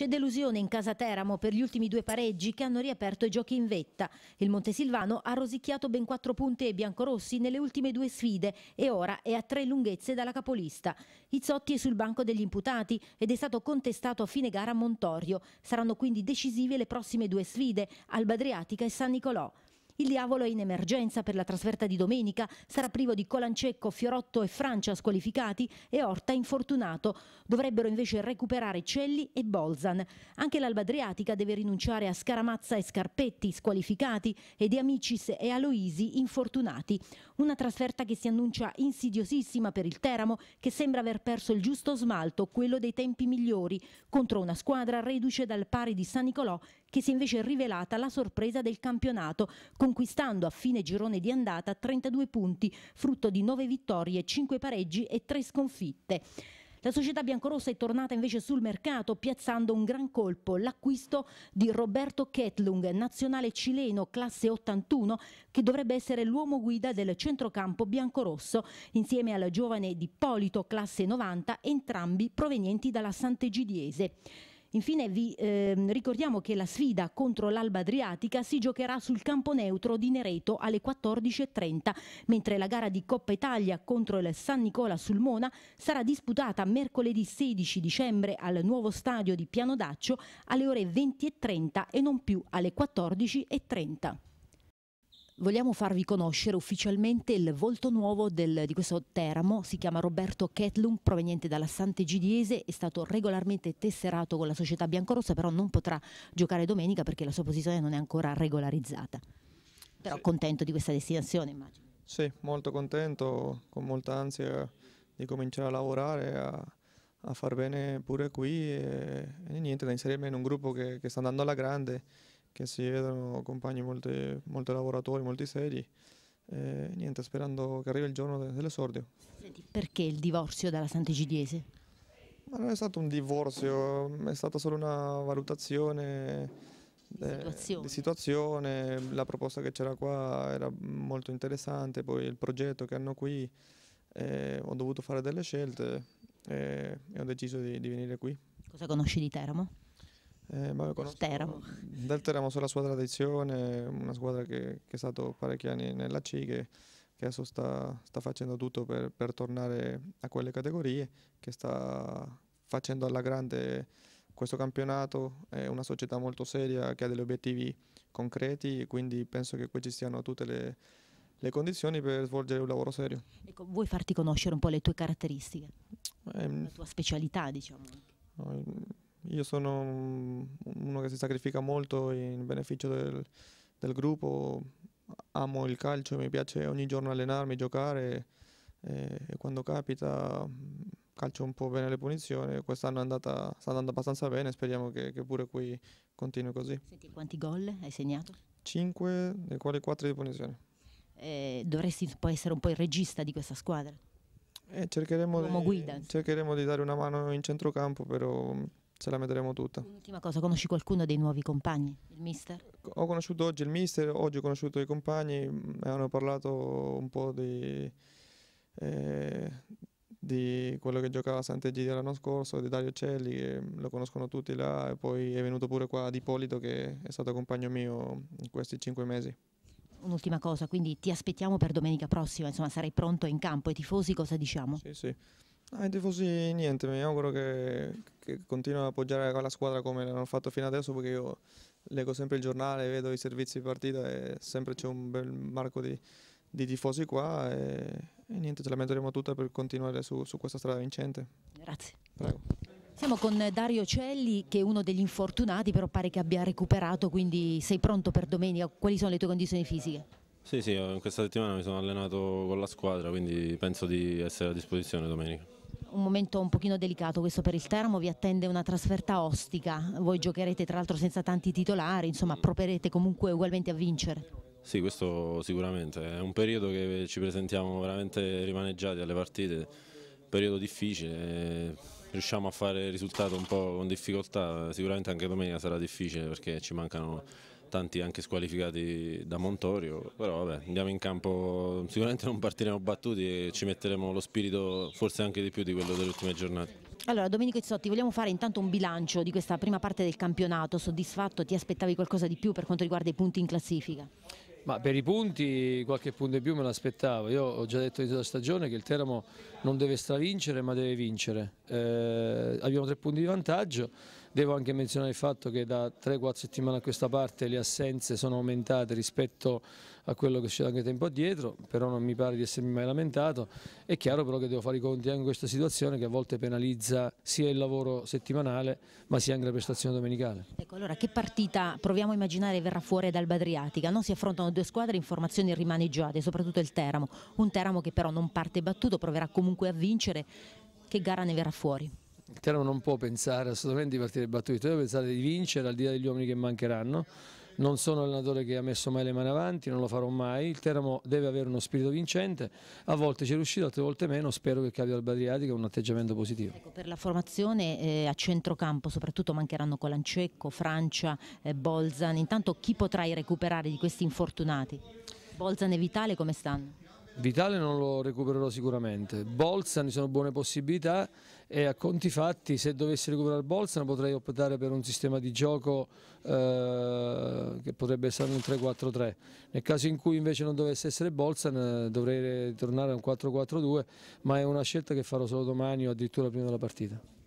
C'è delusione in casa Teramo per gli ultimi due pareggi che hanno riaperto i giochi in vetta. Il Montesilvano ha rosicchiato ben quattro punti ai biancorossi nelle ultime due sfide e ora è a tre lunghezze dalla capolista. Izzotti è sul banco degli imputati ed è stato contestato a fine gara a Montorio. Saranno quindi decisive le prossime due sfide, Alba Adriatica e San Nicolò. Il diavolo è in emergenza per la trasferta di domenica, sarà privo di Colancecco, Fiorotto e Francia squalificati e Orta infortunato. Dovrebbero invece recuperare Celli e Bolzan. Anche l'Alba Adriatica deve rinunciare a Scaramazza e Scarpetti squalificati e De Amicis e Aloisi infortunati. Una trasferta che si annuncia insidiosissima per il Teramo che sembra aver perso il giusto smalto, quello dei tempi migliori, contro una squadra reduce dal pari di San Nicolò che si è invece rivelata la sorpresa del campionato, conquistando a fine girone di andata 32 punti, frutto di 9 vittorie, 5 pareggi e 3 sconfitte. La società biancorossa è tornata invece sul mercato piazzando un gran colpo, l'acquisto di Roberto Ketlung, nazionale cileno classe 81, che dovrebbe essere l'uomo guida del centrocampo biancorosso, insieme al giovane Di Polito classe 90, entrambi provenienti dalla Sant'Egidiese. Infine vi eh, ricordiamo che la sfida contro l'Alba Adriatica si giocherà sul campo neutro di Nereto alle 14.30, mentre la gara di Coppa Italia contro il San Nicola Sulmona sarà disputata mercoledì 16 dicembre al nuovo stadio di Piano D'Accio alle ore 20.30 e non più alle 14.30 vogliamo farvi conoscere ufficialmente il volto nuovo del, di questo Teramo, si chiama Roberto Ketlung, proveniente dalla Sante Gidiese, è stato regolarmente tesserato con la società biancorossa, però non potrà giocare domenica perché la sua posizione non è ancora regolarizzata. Però sì. contento di questa destinazione, immagino. Sì, molto contento, con molta ansia di cominciare a lavorare, a, a far bene pure qui e, e niente, da inserirmi in un gruppo che, che sta andando alla grande che si vedono compagni molti, molti lavoratori, molti sedi. Eh, niente, sperando che arrivi il giorno de dell'esordio. perché il divorzio dalla Sant'Egidiese? Ma non è stato un divorzio, è stata solo una valutazione di eh, situazione. di situazione. la proposta che c'era qua era molto interessante, poi il progetto che hanno qui, eh, ho dovuto fare delle scelte e ho deciso di, di venire qui. Cosa conosci di Teramo? Eh, ma Stero. Del Teramo sulla sua tradizione, una squadra che, che, è stata parecchi anni nella C, che, che adesso sta, sta, facendo tutto per, per, tornare a quelle categorie, che sta facendo alla grande questo campionato, è una società molto seria che ha degli obiettivi concreti, quindi penso che qui ci siano tutte le, le condizioni per svolgere un lavoro serio. Ecco, vuoi farti conoscere un po' le tue caratteristiche, eh, la tua specialità diciamo? No, io sono uno che si sacrifica molto in beneficio del, del gruppo, amo il calcio, mi piace ogni giorno allenarmi, giocare e, e quando capita mm, calcio un po' bene le punizioni, quest'anno andata, sta andando abbastanza bene, speriamo che, che pure qui continui così. Senti, quanti gol hai segnato? Cinque, dei quali quattro di punizione. Eh, dovresti poi essere un po' il regista di questa squadra. Eh, cercheremo, di, guida, cercheremo di dare una mano in centrocampo, però mm, ce la metteremo tutta. Un'ultima cosa, conosci qualcuno dei nuovi compagni, il mister? Ho conosciuto oggi il mister, oggi ho conosciuto i compagni, mi mm, hanno parlato un po' di, eh, di quello che giocava a Sant'Egidio l'anno scorso, di Dario Celli, che mm, lo conoscono tutti là, e poi è venuto pure qua ad Ippolito che è stato compagno mio in questi cinque mesi. Un'ultima cosa, quindi ti aspettiamo per domenica prossima, insomma sarai pronto in campo, ai tifosi cosa diciamo? Sì, sì. Ai ah, tifosi niente, mi auguro che, che continuino ad appoggiare la squadra come l'hanno fatto fino adesso perché io leggo sempre il giornale, vedo i servizi di partita e sempre c'è un bel marco di, di tifosi qua e, e, niente, ce la metteremo tutta per continuare su, su questa strada vincente. Grazie. Prego. Siamo con Dario Celli che è uno degli infortunati però pare che abbia recuperato quindi sei pronto per domenica, quali sono le tue condizioni fisiche? Sì, sì, in questa settimana mi sono allenato con la squadra quindi penso di essere a disposizione domenica un momento un pochino delicato questo per il Teramo, vi attende una trasferta ostica, voi giocherete tra l'altro senza tanti titolari, insomma proverete comunque ugualmente a vincere. Sì, questo sicuramente, è un periodo che ci presentiamo veramente rimaneggiati alle partite, periodo difficile, riusciamo a fare il risultato un po' con difficoltà, sicuramente anche domenica sarà difficile perché ci mancano tanti anche squalificati da Montorio, però vabbè, andiamo in campo, sicuramente non partiremo battuti e ci metteremo lo spirito forse anche di più di quello delle ultime giornate. Allora Domenico Izzotti, vogliamo fare intanto un bilancio di questa prima parte del campionato, soddisfatto, ti aspettavi qualcosa di più per quanto riguarda i punti in classifica? Ma per i punti qualche punto in più me l'aspettavo, io ho già detto tutta la stagione che il Teramo non deve stravincere ma deve vincere, eh, abbiamo tre punti di vantaggio, Devo anche menzionare il fatto che da 3-4 settimane a questa parte le assenze sono aumentate rispetto a quello che c'era anche tempo addietro, però non mi pare di essermi mai lamentato. È chiaro però che devo fare i conti anche in questa situazione che a volte penalizza sia il lavoro settimanale ma sia anche la prestazione domenicale. Ecco, allora che partita proviamo a immaginare verrà fuori dal Badriatica? Si affrontano due squadre in formazioni rimaneggiate, soprattutto il Teramo, un Teramo che però non parte battuto, proverà comunque a vincere. Che gara ne verrà fuori? il Teramo non può pensare assolutamente di partire battuto, deve pensare di vincere al di là degli uomini che mancheranno. Non sono allenatore che ha messo mai le mani avanti, non lo farò mai. Il Teramo deve avere uno spirito vincente, a volte ci è riuscito, altre volte meno. Spero che cambia Alba Adriatica un atteggiamento positivo. Ecco, per la formazione eh, a centrocampo, soprattutto mancheranno Colancecco, Francia, eh, Bolzan. Intanto chi potrai recuperare di questi infortunati? Bolzan e Vitale come stanno? Vitale non lo recupererò sicuramente, Bolzan ci sono buone possibilità e a conti fatti se dovessi recuperare Bolzan potrei optare per un sistema di gioco eh, che potrebbe essere un 3-4-3, nel caso in cui invece non dovesse essere Bolzan dovrei tornare a un 4-4-2 ma è una scelta che farò solo domani o addirittura prima della partita.